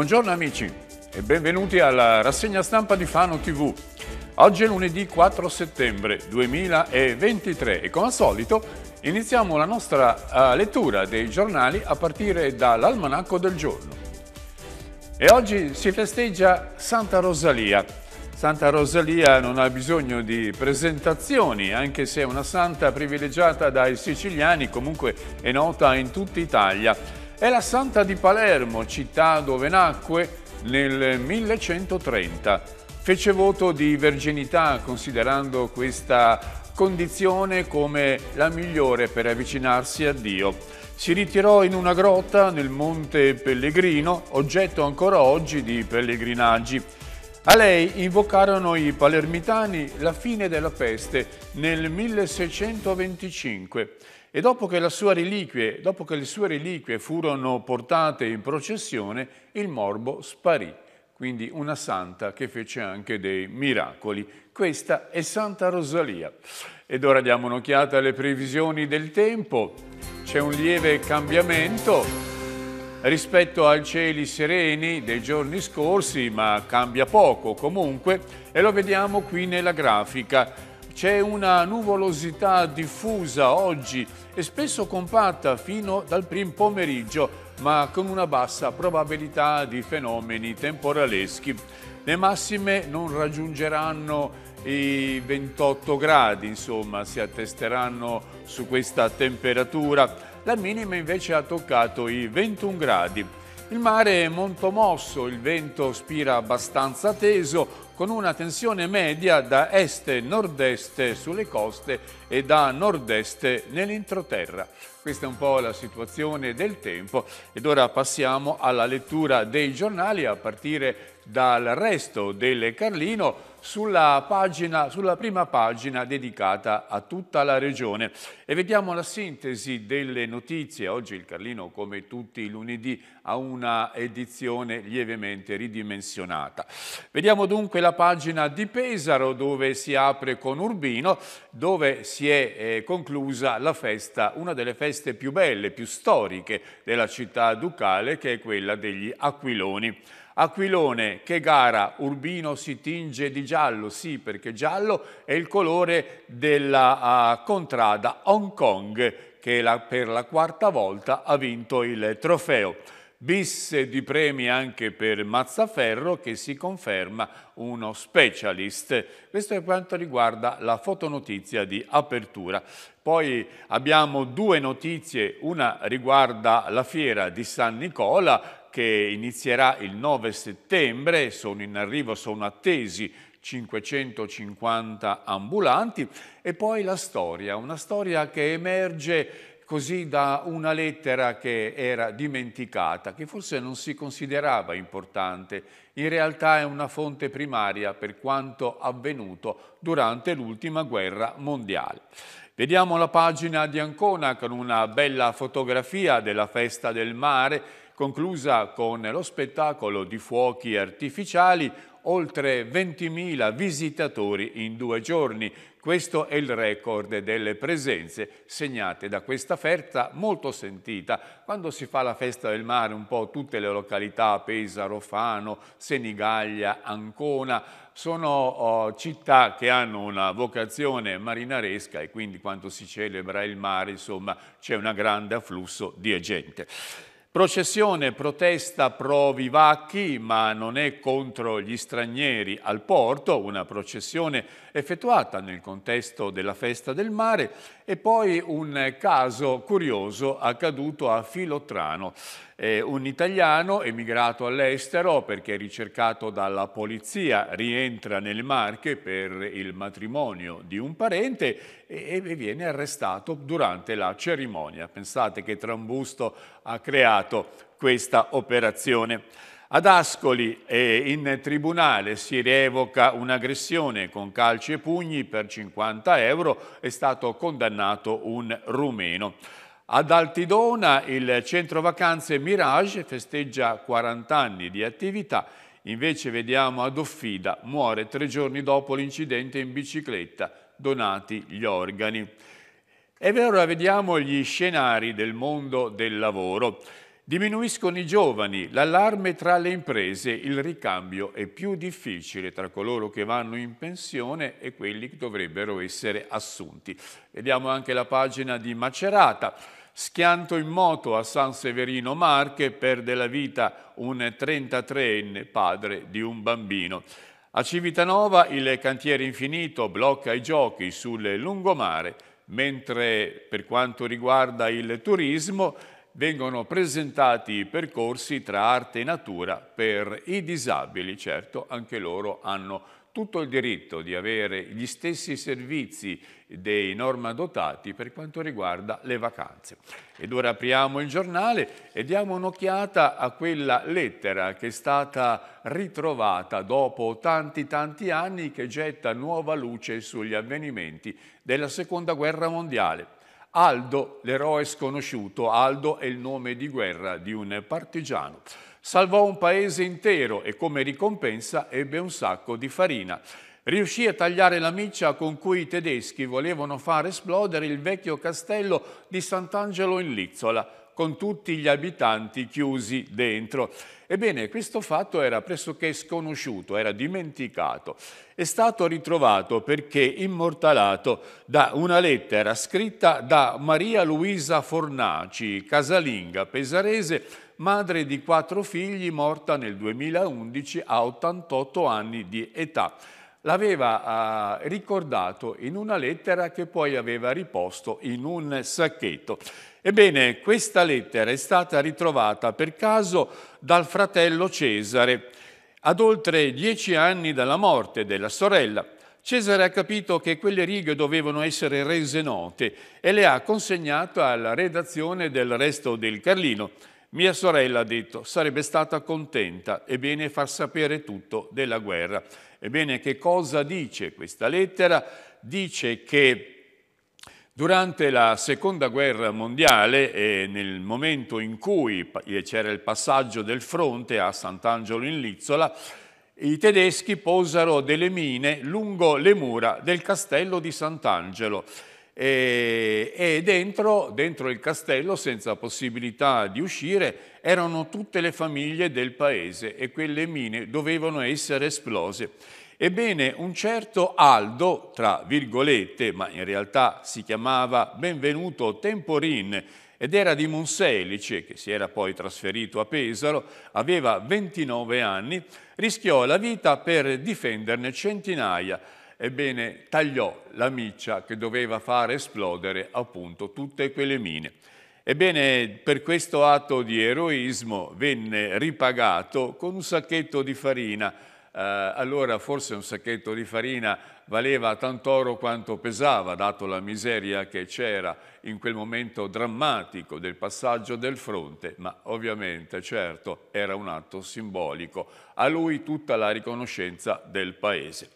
Buongiorno amici e benvenuti alla rassegna stampa di Fano TV. Oggi è lunedì 4 settembre 2023 e come al solito iniziamo la nostra uh, lettura dei giornali a partire dall'almanacco del giorno. E oggi si festeggia Santa Rosalia. Santa Rosalia non ha bisogno di presentazioni, anche se è una santa privilegiata dai siciliani, comunque è nota in tutta Italia. È la Santa di Palermo, città dove nacque nel 1130. Fece voto di verginità considerando questa condizione come la migliore per avvicinarsi a Dio. Si ritirò in una grotta nel Monte Pellegrino, oggetto ancora oggi di pellegrinaggi. A lei invocarono i palermitani la fine della peste nel 1625 e dopo che, reliquie, dopo che le sue reliquie furono portate in processione, il morbo sparì. Quindi una santa che fece anche dei miracoli. Questa è Santa Rosalia. Ed ora diamo un'occhiata alle previsioni del tempo. C'è un lieve cambiamento rispetto ai cieli sereni dei giorni scorsi, ma cambia poco comunque, e lo vediamo qui nella grafica. C'è una nuvolosità diffusa oggi e spesso compatta fino dal primo pomeriggio, ma con una bassa probabilità di fenomeni temporaleschi. Le massime non raggiungeranno i 28 gradi, insomma, si attesteranno su questa temperatura. La minima invece ha toccato i 21 gradi. Il mare è molto mosso, il vento spira abbastanza teso, con una tensione media da est-nord-est sulle coste e da nord-est nell'introterra. Questa è un po' la situazione del tempo ed ora passiamo alla lettura dei giornali a partire dal resto del Carlino sulla, pagina, sulla prima pagina dedicata a tutta la regione e vediamo la sintesi delle notizie. Oggi il Carlino, come tutti i lunedì, ha una edizione lievemente ridimensionata. Vediamo dunque la pagina di Pesaro dove si apre con Urbino, dove si è eh, conclusa la festa, una delle feste più belle, più storiche della città ducale, che è quella degli Aquiloni. Aquilone, che gara? Urbino si tinge di giallo? Sì, perché giallo è il colore della uh, contrada Hong Kong, che la, per la quarta volta ha vinto il trofeo. Bis di premi anche per Mazzaferro che si conferma uno specialist. Questo è quanto riguarda la fotonotizia di apertura. Poi abbiamo due notizie, una riguarda la fiera di San Nicola, che inizierà il 9 settembre, sono in arrivo, sono attesi 550 ambulanti e poi la storia, una storia che emerge così da una lettera che era dimenticata, che forse non si considerava importante, in realtà è una fonte primaria per quanto avvenuto durante l'ultima guerra mondiale. Vediamo la pagina di Ancona con una bella fotografia della festa del mare conclusa con lo spettacolo di fuochi artificiali, oltre 20.000 visitatori in due giorni. Questo è il record delle presenze segnate da questa festa molto sentita. Quando si fa la festa del mare un po' tutte le località, Pesaro, Fano, Senigallia, Ancona, sono oh, città che hanno una vocazione marinaresca e quindi quando si celebra il mare insomma, c'è un grande afflusso di gente. Processione protesta pro Vivacchi, ma non è contro gli stranieri al porto, una processione effettuata nel contesto della Festa del Mare e poi un caso curioso accaduto a Filotrano eh, un italiano emigrato all'estero perché ricercato dalla polizia, rientra nelle Marche per il matrimonio di un parente e, e viene arrestato durante la cerimonia. Pensate che Trambusto ha creato questa operazione. Ad Ascoli eh, in tribunale si rievoca un'aggressione con calci e pugni per 50 euro, è stato condannato un rumeno. Ad Altidona il centro vacanze Mirage festeggia 40 anni di attività, invece vediamo ad Offida muore tre giorni dopo l'incidente in bicicletta, donati gli organi. E ora vediamo gli scenari del mondo del lavoro. Diminuiscono i giovani, l'allarme tra le imprese, il ricambio è più difficile tra coloro che vanno in pensione e quelli che dovrebbero essere assunti. Vediamo anche la pagina di Macerata. Schianto in moto a San Severino Marche perde la vita un 33enne padre di un bambino. A Civitanova il cantiere infinito blocca i giochi sul lungomare, mentre per quanto riguarda il turismo vengono presentati i percorsi tra arte e natura per i disabili, certo anche loro hanno tutto il diritto di avere gli stessi servizi dei norma dotati per quanto riguarda le vacanze. Ed ora apriamo il giornale e diamo un'occhiata a quella lettera che è stata ritrovata dopo tanti tanti anni che getta nuova luce sugli avvenimenti della Seconda Guerra Mondiale. Aldo, l'eroe sconosciuto, Aldo è il nome di guerra di un partigiano. Salvò un paese intero e come ricompensa ebbe un sacco di farina. Riuscì a tagliare la miccia con cui i tedeschi volevano far esplodere il vecchio castello di Sant'Angelo in Lizzola, con tutti gli abitanti chiusi dentro. Ebbene, questo fatto era pressoché sconosciuto, era dimenticato. È stato ritrovato perché immortalato da una lettera scritta da Maria Luisa Fornaci, casalinga pesarese, madre di quattro figli, morta nel 2011 a 88 anni di età l'aveva ah, ricordato in una lettera che poi aveva riposto in un sacchetto. Ebbene, questa lettera è stata ritrovata per caso dal fratello Cesare ad oltre dieci anni dalla morte della sorella. Cesare ha capito che quelle righe dovevano essere rese note e le ha consegnate alla redazione del resto del Carlino. Mia sorella ha detto, sarebbe stata contenta, è bene far sapere tutto della guerra. Ebbene, che cosa dice questa lettera? Dice che Durante la seconda guerra mondiale e nel momento in cui c'era il passaggio del fronte a Sant'Angelo in Lizzola, i tedeschi posero delle mine lungo le mura del castello di Sant'Angelo e, e dentro, dentro, il castello, senza possibilità di uscire, erano tutte le famiglie del paese e quelle mine dovevano essere esplose. Ebbene, un certo Aldo, tra virgolette, ma in realtà si chiamava Benvenuto Temporin, ed era di Monselice, che si era poi trasferito a Pesaro, aveva 29 anni, rischiò la vita per difenderne centinaia. Ebbene, tagliò la miccia che doveva far esplodere appunto tutte quelle mine. Ebbene, per questo atto di eroismo venne ripagato con un sacchetto di farina eh, allora forse un sacchetto di farina valeva tant'oro quanto pesava, dato la miseria che c'era in quel momento drammatico del passaggio del fronte, ma ovviamente, certo, era un atto simbolico. A lui tutta la riconoscenza del paese.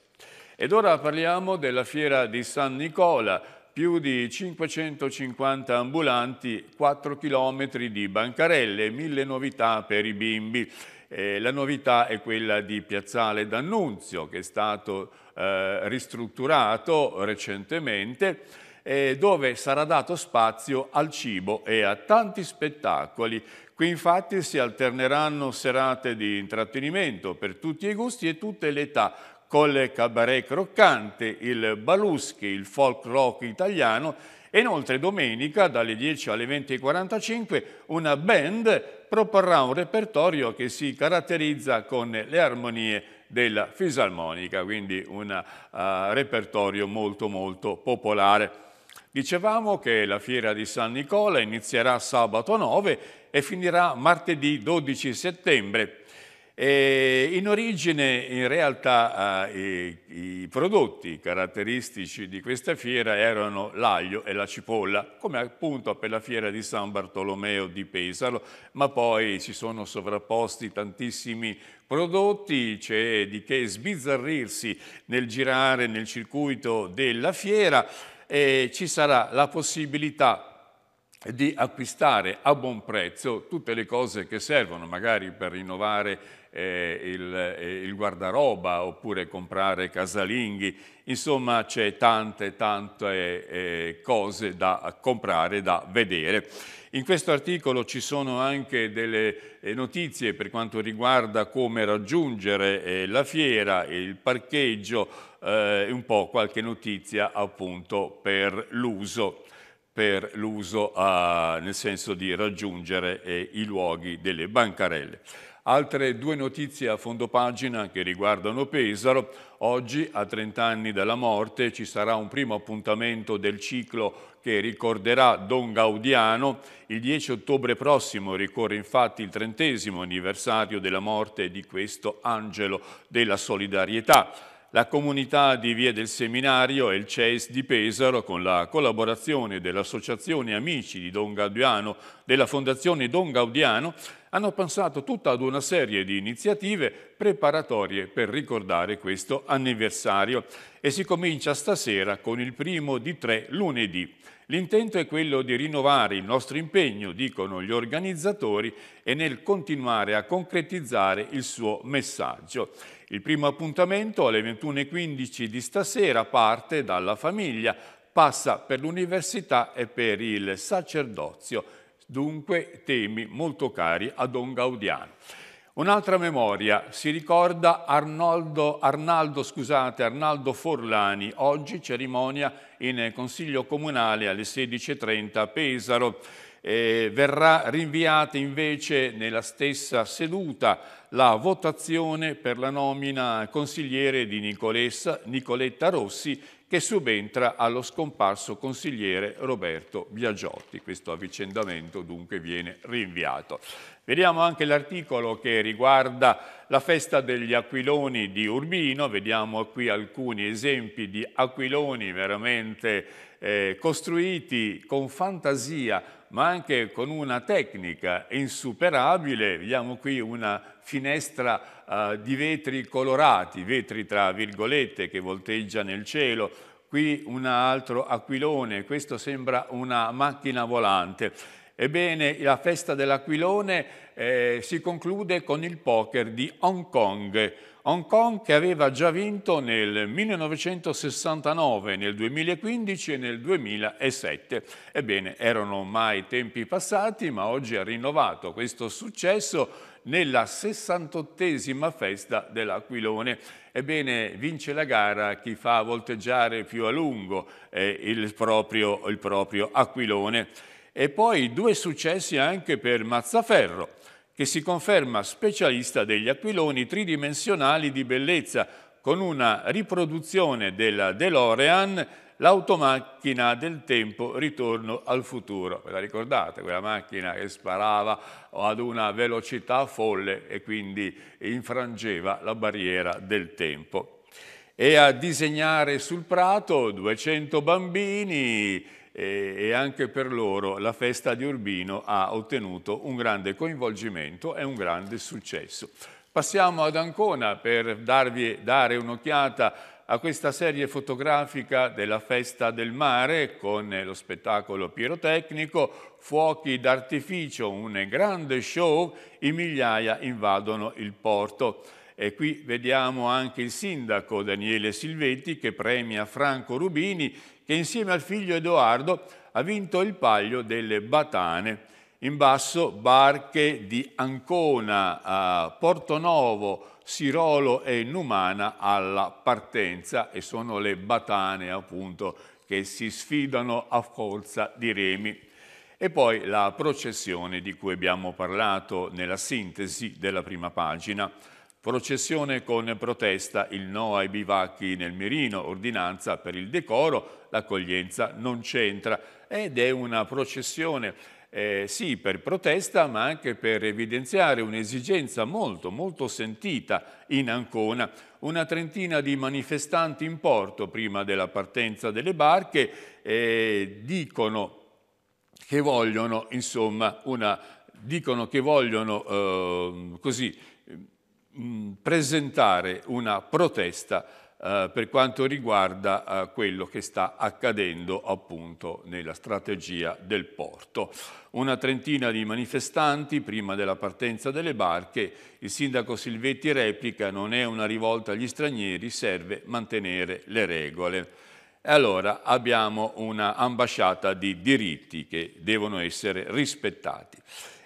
Ed ora parliamo della fiera di San Nicola, più di 550 ambulanti, 4 chilometri di bancarelle, mille novità per i bimbi. Eh, la novità è quella di Piazzale D'Annunzio, che è stato eh, ristrutturato recentemente, eh, dove sarà dato spazio al cibo e a tanti spettacoli. Qui infatti si alterneranno serate di intrattenimento per tutti i gusti e tutte le età, con le cabaret croccante, il baluschi, il folk rock italiano e inoltre domenica dalle 10 alle 20.45 una band proporrà un repertorio che si caratterizza con le armonie della fisarmonica, quindi un uh, repertorio molto molto popolare. Dicevamo che la fiera di San Nicola inizierà sabato 9 e finirà martedì 12 settembre e in origine, in realtà, eh, i, i, prodotti caratteristici di questa fiera erano l'aglio e la cipolla, come appunto per la fiera di San Bartolomeo di Pesaro, ma poi ci sono sovrapposti tantissimi prodotti, c'è di che sbizzarrirsi nel girare nel circuito della fiera e ci sarà la possibilità di acquistare a buon prezzo tutte le cose che servono, magari per rinnovare eh, il, eh, il, guardaroba oppure comprare casalinghi. Insomma, c'è tante, tante eh, cose da comprare, da vedere. In questo articolo ci sono anche delle eh, notizie per quanto riguarda come raggiungere eh, la fiera, il parcheggio e un po' qualche notizia appunto per l'uso per l'uso nel senso di raggiungere eh, i luoghi delle bancarelle. Altre due notizie a fondo pagina che riguardano Pesaro. Oggi, a 30 anni dalla morte, ci sarà un primo appuntamento del ciclo che ricorderà Don Gaudiano. Il 10 ottobre prossimo ricorre infatti il trentesimo anniversario della morte di questo angelo della solidarietà la comunità di Via del Seminario e il CES di Pesaro, con la collaborazione dell'Associazione Amici di Don Gaudiano, della Fondazione Don Gaudiano, hanno pensato tutta ad una serie di iniziative preparatorie per ricordare questo anniversario e si comincia stasera con il primo di tre lunedì. L'intento è quello di rinnovare il nostro impegno, dicono gli organizzatori, e nel continuare a concretizzare il suo messaggio. Il primo appuntamento alle 21.15 di stasera parte dalla famiglia, passa per l'università e per il sacerdozio, dunque temi molto cari a Don Gaudiano. Un'altra memoria, si ricorda Arnoldo, Arnaldo, scusate, Arnaldo Forlani, oggi cerimonia in Consiglio Comunale alle 16.30 a Pesaro. Eh, verrà rinviata invece nella stessa seduta la votazione per la nomina consigliere di Nicolessa, Nicoletta Rossi che subentra allo scomparso consigliere Roberto Biagiotti. Questo avvicendamento dunque viene rinviato. Vediamo anche l'articolo che riguarda la festa degli aquiloni di Urbino, vediamo qui alcuni esempi di aquiloni veramente eh, costruiti con fantasia ma anche con una tecnica insuperabile, vediamo qui una finestra eh, di vetri colorati, vetri tra virgolette che volteggia nel cielo, qui un altro aquilone, questo sembra una macchina volante. Ebbene, la festa dell'Aquilone eh, si conclude con il poker di Hong Kong. Hong Kong che aveva già vinto nel 1969, nel 2015 e nel 2007. Ebbene, erano mai tempi passati, ma oggi ha rinnovato questo successo nella 68esima festa dell'Aquilone. Ebbene, vince la gara chi fa volteggiare più a lungo eh, il, proprio, il proprio Aquilone e poi due successi anche per Mazzaferro, che si conferma specialista degli aquiloni tridimensionali di bellezza con una riproduzione della DeLorean, l'automacchina del tempo ritorno al futuro. Ve la ricordate? Quella macchina che sparava ad una velocità folle e quindi infrangeva la barriera del tempo. E a disegnare sul prato 200 bambini, e anche per loro la festa di Urbino ha ottenuto un grande coinvolgimento e un grande successo. Passiamo ad Ancona per darvi, dare un'occhiata a questa serie fotografica della Festa del Mare con lo spettacolo pirotecnico, fuochi d'artificio, un grande show, i migliaia invadono il porto. E qui vediamo anche il sindaco Daniele Silvetti che premia Franco Rubini che insieme al figlio Edoardo ha vinto il paglio delle Batane. In basso barche di Ancona a Portonovo, Sirolo e Numana alla partenza e sono le Batane appunto che si sfidano a forza di remi. E poi la processione di cui abbiamo parlato nella sintesi della prima pagina. Processione con protesta, il no ai bivacchi nel mirino, ordinanza per il decoro, l'accoglienza non c'entra. Ed è una processione eh, sì, per protesta, ma anche per evidenziare un'esigenza molto, molto sentita in Ancona. Una trentina di manifestanti in porto prima della partenza delle barche eh, dicono che vogliono, insomma, una, dicono che vogliono eh, così Mm, presentare una protesta eh, per quanto riguarda eh, quello che sta accadendo appunto nella strategia del porto. Una trentina di manifestanti prima della partenza delle barche, il sindaco Silvetti replica non è una rivolta agli stranieri, serve mantenere le regole. E allora abbiamo una ambasciata di diritti che devono essere rispettati.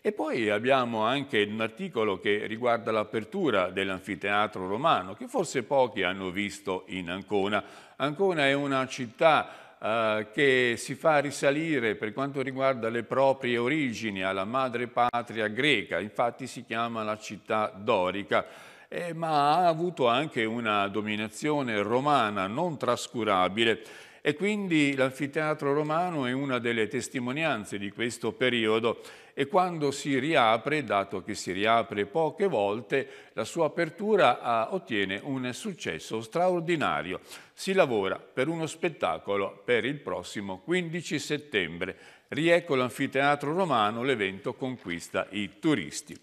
E poi abbiamo anche un articolo che riguarda l'apertura dell'anfiteatro romano, che forse pochi hanno visto in Ancona. Ancona è una città eh, che si fa risalire per quanto riguarda le proprie origini alla madre patria greca, infatti si chiama la città dorica, eh, ma ha avuto anche una dominazione romana non trascurabile e quindi l'anfiteatro romano è una delle testimonianze di questo periodo e quando si riapre, dato che si riapre poche volte, la sua apertura ah, ottiene un successo straordinario. Si lavora per uno spettacolo per il prossimo 15 settembre. Riecco l'anfiteatro romano, l'evento conquista i turisti.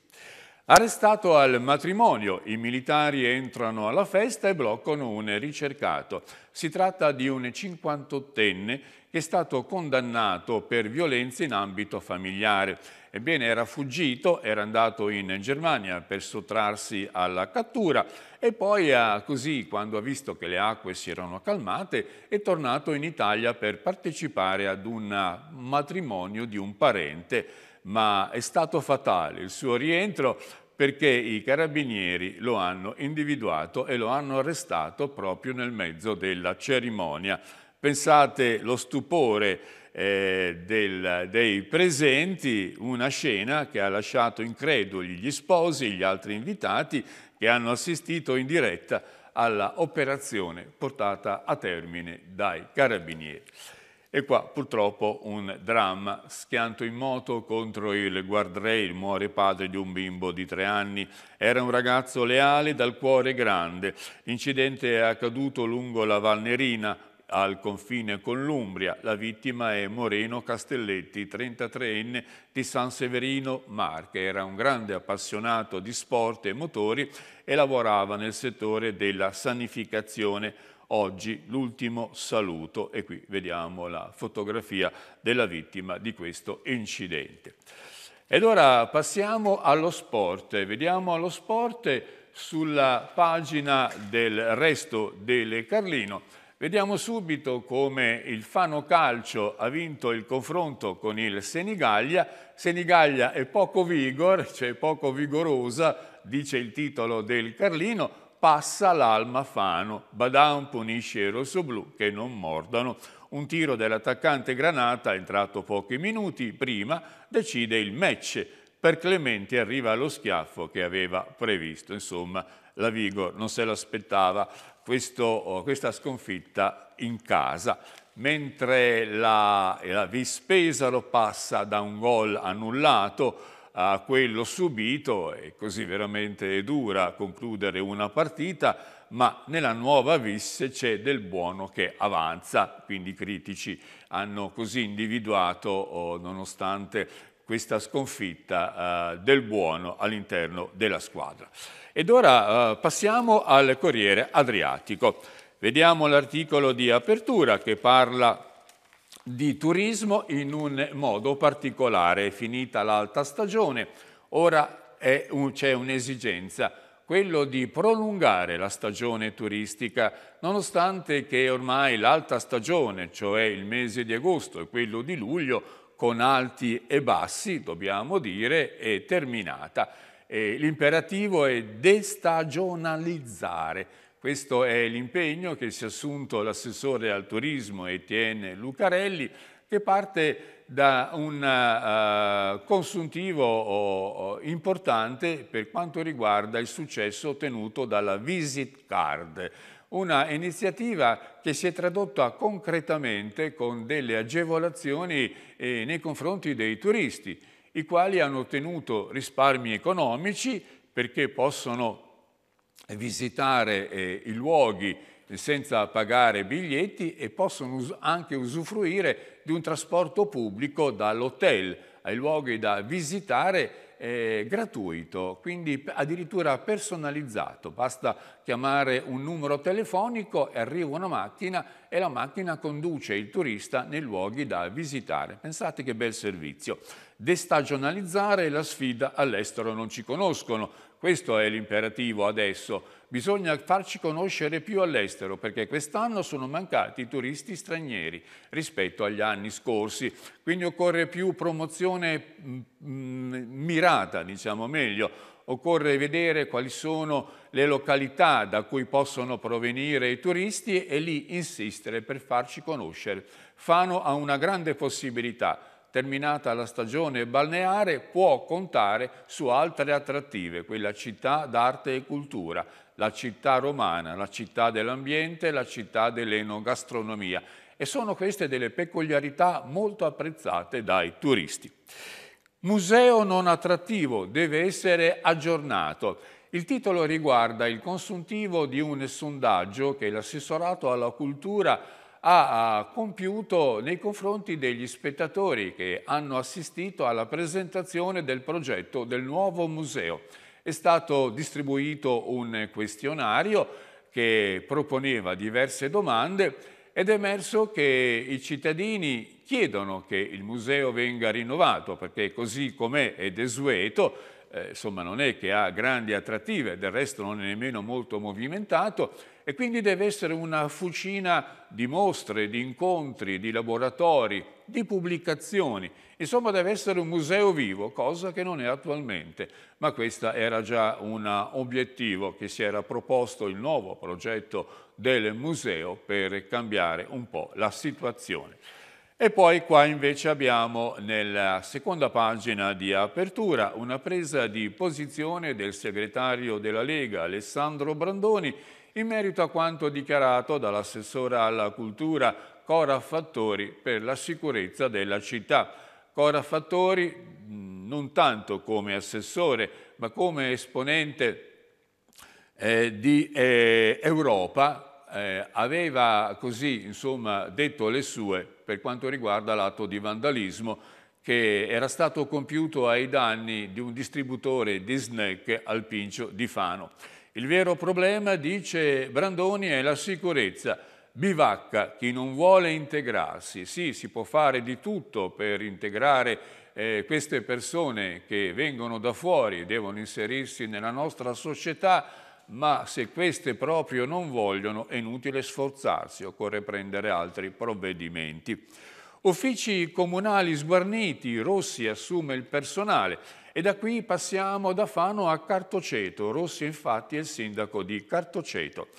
Arrestato al matrimonio, i militari entrano alla festa e bloccano un ricercato. Si tratta di un 58enne è stato condannato per violenza in ambito familiare. Ebbene, era fuggito, era andato in Germania per sottrarsi alla cattura e poi così, quando ha visto che le acque si erano calmate, è tornato in Italia per partecipare ad un matrimonio di un parente, ma è stato fatale il suo rientro perché i carabinieri lo hanno individuato e lo hanno arrestato proprio nel mezzo della cerimonia. Pensate lo stupore eh, del, dei presenti, una scena che ha lasciato increduli gli sposi e gli altri invitati che hanno assistito in diretta alla operazione portata a termine dai carabinieri. E qua purtroppo un dramma, schianto in moto contro il guardrail, muore padre di un bimbo di tre anni. Era un ragazzo leale dal cuore grande. L'incidente è accaduto lungo la Valnerina, al confine con l'Umbria. La vittima è Moreno Castelletti, 33enne di San Severino Marche. Era un grande appassionato di sport e motori e lavorava nel settore della sanificazione. Oggi l'ultimo saluto e qui vediamo la fotografia della vittima di questo incidente. Ed ora passiamo allo sport. Vediamo allo sport sulla pagina del resto delle Carlino Vediamo subito come il Fano Calcio ha vinto il confronto con il Senigallia. Senigallia è poco vigor, cioè poco vigorosa, dice il titolo del Carlino, passa l'Alma Fano. Badan punisce i rossoblù che non mordano. Un tiro dell'attaccante Granata, entrato pochi minuti prima, decide il match. Per Clementi arriva lo schiaffo che aveva previsto. Insomma, la Vigor non se l'aspettava questo, oh, questa sconfitta in casa, mentre la, la Vispesaro passa da un gol annullato a quello subito, e così veramente è dura concludere una partita, ma nella nuova vis c'è del buono che avanza, quindi i critici hanno così individuato, oh, nonostante questa sconfitta eh, del buono all'interno della squadra. Ed ora eh, passiamo al Corriere Adriatico. Vediamo l'articolo di apertura che parla di turismo in un modo particolare. È finita l'alta stagione, ora c'è un'esigenza quello di prolungare la stagione turistica, nonostante che ormai l'alta stagione, cioè il mese di agosto e quello di luglio, con alti e bassi, dobbiamo dire, è terminata. L'imperativo è destagionalizzare. Questo è l'impegno che si è assunto l'assessore al turismo Etienne Lucarelli, che parte da un uh, consuntivo uh, importante per quanto riguarda il successo ottenuto dalla Visit Card una iniziativa che si è tradotta concretamente con delle agevolazioni eh, nei confronti dei turisti, i quali hanno ottenuto risparmi economici perché possono visitare eh, i luoghi senza pagare biglietti e possono us anche usufruire di un trasporto pubblico dall'hotel ai luoghi da visitare eh, gratuito, quindi addirittura personalizzato. Basta chiamare un numero telefonico e arriva una macchina e la macchina conduce il turista nei luoghi da visitare. Pensate che bel servizio. Destagionalizzare la sfida all'estero non ci conoscono. Questo è l'imperativo adesso. Bisogna farci conoscere più all'estero perché quest'anno sono mancati i turisti stranieri rispetto agli anni scorsi. Quindi occorre più promozione mm, mm, mirata, diciamo meglio, occorre vedere quali sono le località da cui possono provenire i turisti e lì insistere per farci conoscere. Fano ha una grande possibilità terminata la stagione balneare, può contare su altre attrattive, quella città d'arte e cultura, la città romana, la città dell'ambiente, la città dell'enogastronomia. E sono queste delle peculiarità molto apprezzate dai turisti. Museo non attrattivo deve essere aggiornato. Il titolo riguarda il consuntivo di un sondaggio che l'assessorato alla cultura ha compiuto nei confronti degli spettatori che hanno assistito alla presentazione del progetto del nuovo museo. È stato distribuito un questionario che proponeva diverse domande ed è emerso che i cittadini chiedono che il museo venga rinnovato perché così com'è è desueto, eh, insomma non è che ha grandi attrattive, del resto non è nemmeno molto movimentato e quindi deve essere una fucina di mostre, di incontri, di laboratori, di pubblicazioni. Insomma deve essere un museo vivo, cosa che non è attualmente, ma questo era già un obiettivo che si era proposto il nuovo progetto del museo per cambiare un po' la situazione. E poi qua invece abbiamo nella seconda pagina di apertura una presa di posizione del segretario della Lega Alessandro Brandoni in merito a quanto dichiarato dall'assessora alla cultura Cora Fattori per la sicurezza della città. Cora Fattori non tanto come assessore ma come esponente eh, di eh, Europa eh, aveva così insomma, detto le sue per quanto riguarda l'atto di vandalismo che era stato compiuto ai danni di un distributore di snack al Pincio di Fano. Il vero problema, dice Brandoni, è la sicurezza. Bivacca chi non vuole integrarsi. Sì, si può fare di tutto per integrare eh, queste persone che vengono da fuori e devono inserirsi nella nostra società, ma se queste proprio non vogliono è inutile sforzarsi, occorre prendere altri provvedimenti. Uffici comunali sguarniti, Rossi assume il personale e da qui passiamo da Fano a Cartoceto. Rossi infatti è il sindaco di Cartoceto.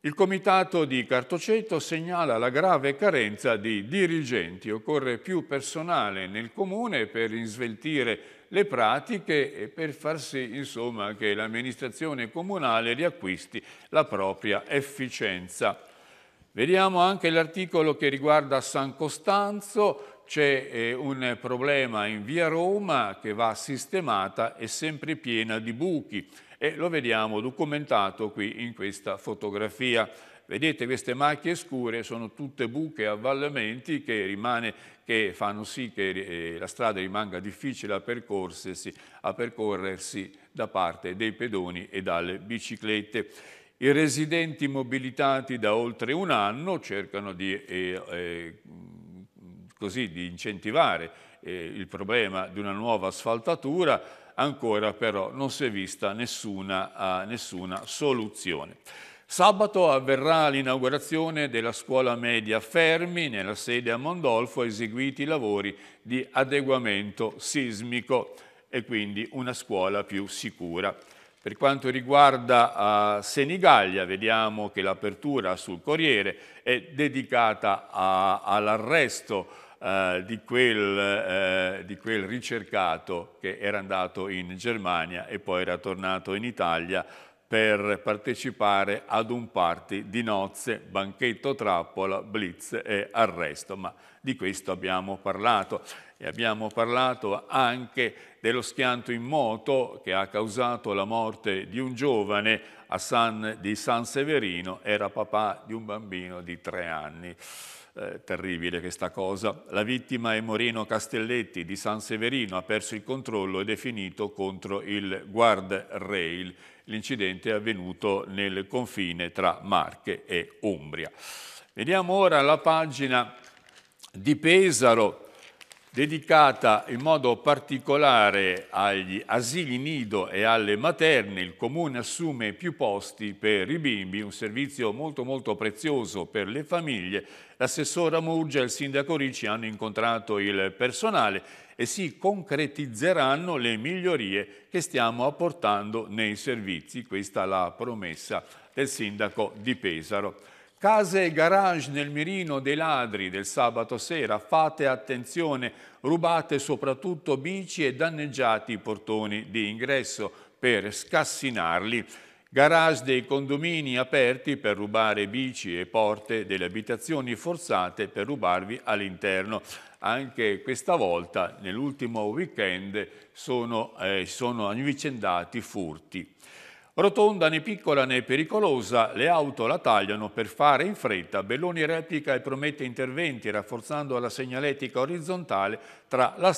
Il comitato di Cartoceto segnala la grave carenza di dirigenti. Occorre più personale nel comune per insveltire le pratiche per far sì insomma, che l'amministrazione comunale riacquisti la propria efficienza. Vediamo anche l'articolo che riguarda San Costanzo, c'è eh, un problema in via Roma che va sistemata e sempre piena di buchi e lo vediamo documentato qui in questa fotografia. Vedete queste macchie scure sono tutte buche, e avvallamenti che, rimane, che fanno sì che eh, la strada rimanga difficile a percorrersi, a percorrersi da parte dei pedoni e dalle biciclette. I residenti mobilitati da oltre un anno cercano di, eh, eh così, di incentivare eh, il problema di una nuova asfaltatura ancora però non si è vista nessuna, uh, nessuna soluzione. Sabato avverrà l'inaugurazione della scuola media Fermi, nella sede a Mondolfo, eseguiti i lavori di adeguamento sismico e quindi una scuola più sicura. Per quanto riguarda uh, Senigallia, vediamo che l'apertura sul Corriere è dedicata eh, all'arresto eh, di, quel, eh, di, quel, ricercato che era andato in Germania e poi era tornato in Italia per partecipare ad un party di nozze, banchetto trappola, blitz e arresto, ma di questo abbiamo parlato e abbiamo parlato anche dello schianto in moto che ha causato la morte di un giovane San, di San Severino, era papà di un bambino di tre anni. Eh, terribile questa cosa. La vittima è Moreno Castelletti di San Severino, ha perso il controllo ed è finito contro il guard rail. L'incidente è avvenuto nel confine tra Marche e Umbria. Vediamo ora la pagina di Pesaro Dedicata in modo particolare agli asili nido e alle materne, il Comune assume più posti per i bimbi, un servizio molto molto prezioso per le famiglie. L'assessora Murgia e il sindaco Ricci hanno incontrato il personale e si concretizzeranno le migliorie che stiamo apportando nei servizi. Questa è la promessa del sindaco di Pesaro. Case e garage nel mirino dei ladri del sabato sera, fate attenzione, rubate soprattutto bici e danneggiate i portoni di ingresso per scassinarli. Garage dei condomini aperti per rubare bici e porte delle abitazioni forzate per rubarvi all'interno. Anche questa volta, nell'ultimo weekend, sono, eh, sono avvicendati furti. Rotonda né piccola né pericolosa, le auto la tagliano per fare in fretta. Belloni replica e promette interventi rafforzando la segnaletica orizzontale tra la,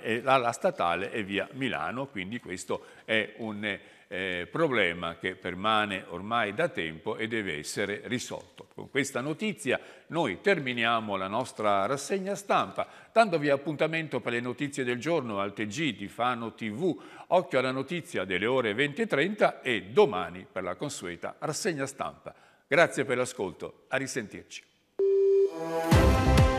e, la, la statale e via Milano, quindi questo è un eh, problema che permane ormai da tempo e deve essere risolto. Con questa notizia noi terminiamo la nostra rassegna stampa, dandovi appuntamento per le notizie del giorno al TG di Fano TV Occhio alla notizia delle ore 20.30 e, domani per la consueta rassegna stampa. Grazie per l'ascolto, a risentirci.